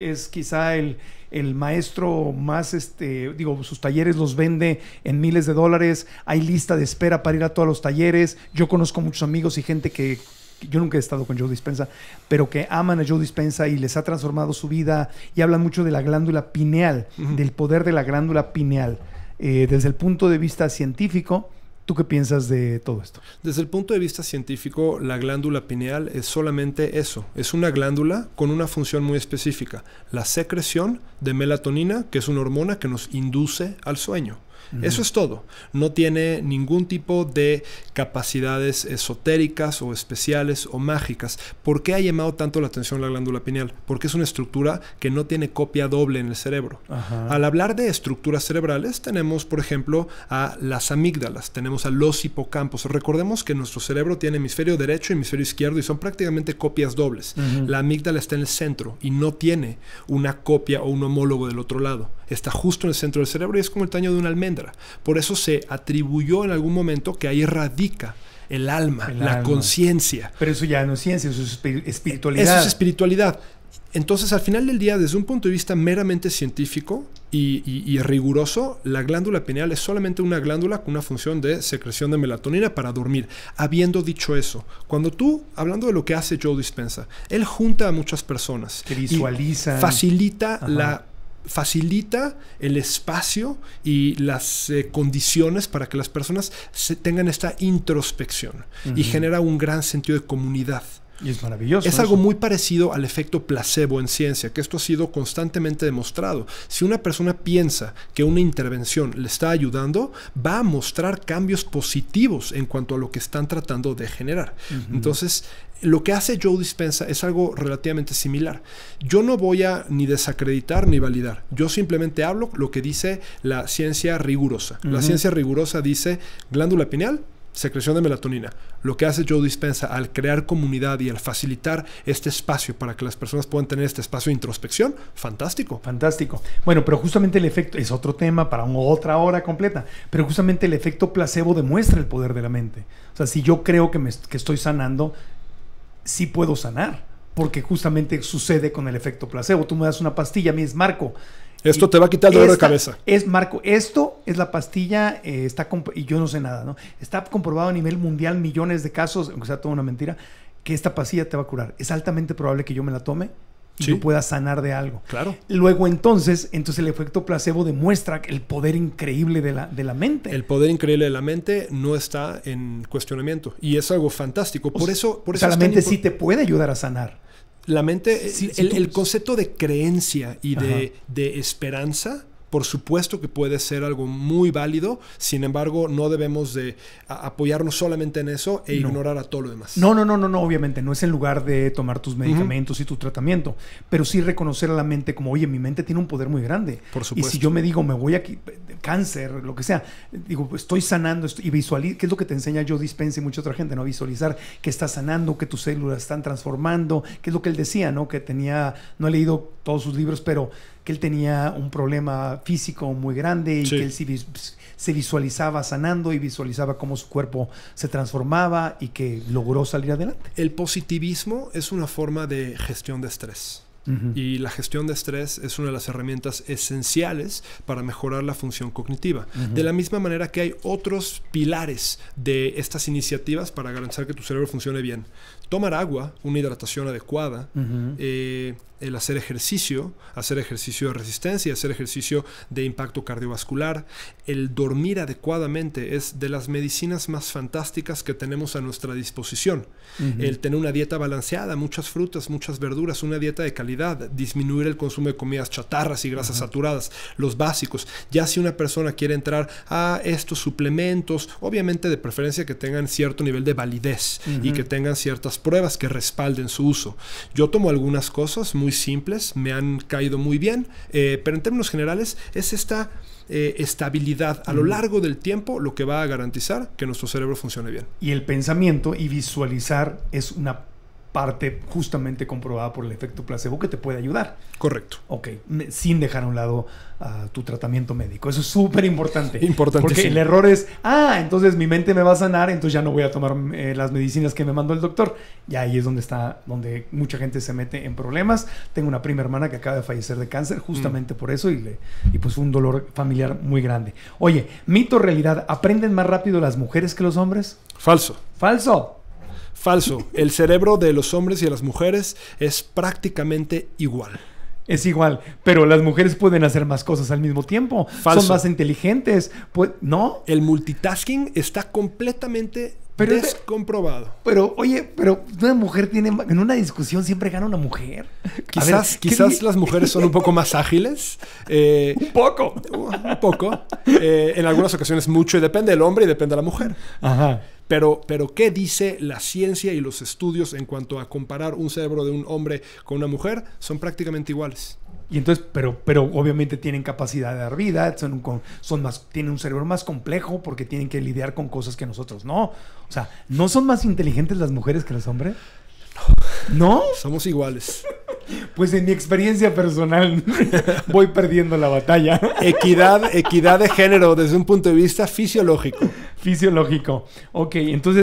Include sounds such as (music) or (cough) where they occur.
es quizá el, maestro más, este, digo, sus talleres los vende en miles de dólares, hay lista de espera para ir a todos los talleres, yo conozco muchos amigos y gente que yo nunca he estado con Joe Dispensa, pero que aman a Joe Dispensa y les ha transformado su vida y hablan mucho de la glándula pineal, del poder de la glándula pineal, eh, desde el punto de vista científico ¿Tú qué piensas de todo esto? Desde el punto de vista científico, la glándula pineal es solamente eso, es una glándula con una función muy específica, la secreción de melatonina, que es una hormona que nos induce al sueño. Eso es todo. No tiene ningún tipo de capacidades esotéricas o especiales o mágicas. ¿Por qué ha llamado tanto la atención la glándula pineal? Porque es una estructura que no tiene copia doble en el cerebro. Al hablar de estructuras cerebrales, tenemos, por ejemplo, a las amígdalas, tenemos a los hipocampos. Recordemos que nuestro cerebro tiene hemisferio derecho y hemisferio izquierdo y son prácticamente copias dobles. La amígdala está en el centro y no tiene una copia o un homólogo del otro lado está justo en el centro del cerebro y es como el taño de una almendra. Por eso se atribuyó en algún momento que ahí radica el alma, la conciencia. Pero eso ya no es ciencia, eso es espiritualidad. Eso es espiritualidad. Entonces, al final del día, desde un punto de vista meramente científico y, riguroso, la glándula pineal es solamente una glándula con una función de secreción de melatonina para dormir. Habiendo dicho eso, cuando tú, hablando de lo que hace Joe Dispensa, él junta a muchas personas. Que visualiza. Facilita la facilita el espacio y las eh, condiciones para que las personas tengan esta introspección y genera un gran sentido de comunidad. Y es maravilloso. Es algo muy parecido al efecto placebo en ciencia, que esto ha sido constantemente demostrado. Si una persona piensa que una intervención le está ayudando, va a mostrar cambios positivos en cuanto a lo que están tratando de generar. Entonces, lo que hace Joe Dispensa es algo relativamente similar. Yo no voy a ni desacreditar ni validar. Yo simplemente hablo lo que dice la ciencia rigurosa. La ciencia rigurosa dice glándula pineal, secreción de melatonina. Lo que hace Joe Dispensa al crear comunidad y al facilitar este espacio para que las personas puedan tener este espacio de introspección, fantástico. Fantástico. Bueno, pero justamente el efecto es otro tema para otra hora completa, pero justamente el efecto placebo demuestra el poder de la mente. O sea, si yo creo que, me, que estoy sanando, sí puedo sanar, porque justamente sucede con el efecto placebo. Tú me das una pastilla, a mí es Marco esto te va a quitar el dolor de cabeza. Es, Marco, esto es la pastilla, eh, está y yo no sé nada, ¿no? Está comprobado a nivel mundial millones de casos, aunque sea toda una mentira, que esta pastilla te va a curar. Es altamente probable que yo me la tome y pueda sanar de algo. Claro. Luego entonces, entonces el efecto placebo demuestra el poder increíble de la, de la mente. El poder increíble de la mente no está en cuestionamiento y es algo fantástico. Por eso, por eso la mente sí te puede ayudar a sanar. La mente, eh, el, el, concepto de creencia y de esperanza por supuesto que puede ser algo muy válido, sin embargo, no debemos de apoyarnos solamente en eso e ignorar a todo lo demás. No, no, no, no, no, obviamente, no es el lugar de tomar tus medicamentos y tu tratamiento, pero sí reconocer a la mente como, oye, mi mente tiene un poder muy grande. Por Y si yo me digo, me voy a cáncer, lo que sea, digo, pues, estoy sanando y visualizar, que es lo que te enseña yo dispense y mucha otra gente, ¿no? Visualizar que estás sanando, que tus células están transformando, que es lo que él decía, ¿no? Que tenía, no he leído todos sus libros, pero que él tenía un problema físico muy grande y que él se visualizaba sanando y visualizaba cómo su cuerpo se transformaba y que logró salir adelante. El positivismo es una forma de gestión de estrés. Y la gestión de estrés es una de las herramientas esenciales para mejorar la función cognitiva. De la misma manera que hay otros pilares de estas iniciativas para garantizar que tu cerebro funcione bien. Tomar agua, una hidratación adecuada, el hacer ejercicio, hacer ejercicio de resistencia, hacer ejercicio de impacto cardiovascular, el dormir adecuadamente es de las medicinas más fantásticas que tenemos a nuestra disposición. El tener una dieta balanceada, muchas frutas, muchas verduras, una dieta de calidad, disminuir el consumo de comidas chatarras y grasas saturadas, los básicos. Ya si una persona quiere entrar a estos suplementos, obviamente de preferencia que tengan cierto nivel de validez y que tengan ciertas pruebas que respalden su uso. Yo tomo algunas cosas, muy simples, me han caído muy bien, eh, pero en términos generales es esta eh, estabilidad a lo largo del tiempo lo que va a garantizar que nuestro cerebro funcione bien. Y el pensamiento y visualizar es una parte justamente comprobada por el efecto placebo que te puede ayudar. Correcto. Ok, sin dejar a un lado ah, tu tratamiento médico. Eso es súper importante. (laughs) Importante. Porque el error es, ah, entonces mi mente me va a sanar, entonces ya no voy a tomar eh, las medicinas que me mandó el doctor. Y ahí es donde está, donde mucha gente se mete en problemas. Tengo una prima hermana que acaba de fallecer de cáncer justamente mm. por eso y, le, y pues fue un dolor familiar muy grande. Oye, mito realidad, ¿aprenden más rápido las mujeres que los hombres? Falso. Falso. Falso. El cerebro de los hombres y de las mujeres es prácticamente igual. Es igual, pero las mujeres pueden hacer más cosas al mismo tiempo. Falso. Son más inteligentes. Pues, ¿No? El multitasking está completamente pero, descomprobado. Pero, oye, pero una mujer tiene. En una discusión siempre gana una mujer. Quizás, quizás las mujeres son un poco más ágiles. Eh, (laughs) un poco. Un poco. Eh, en algunas ocasiones mucho. Y depende del hombre y depende de la mujer. Ajá. Pero, pero, ¿qué dice la ciencia y los estudios en cuanto a comparar un cerebro de un hombre con una mujer? Son prácticamente iguales. Y entonces, pero, pero obviamente tienen capacidad de dar vida, son, más, tienen un cerebro más complejo porque tienen que lidiar con cosas que nosotros no. O sea, ¿no son más inteligentes las mujeres que los hombres? No. ¿No? Somos iguales. Pues en mi experiencia personal voy perdiendo la batalla. Equidad, equidad de género desde un punto de vista fisiológico fisiológico. Ok, entonces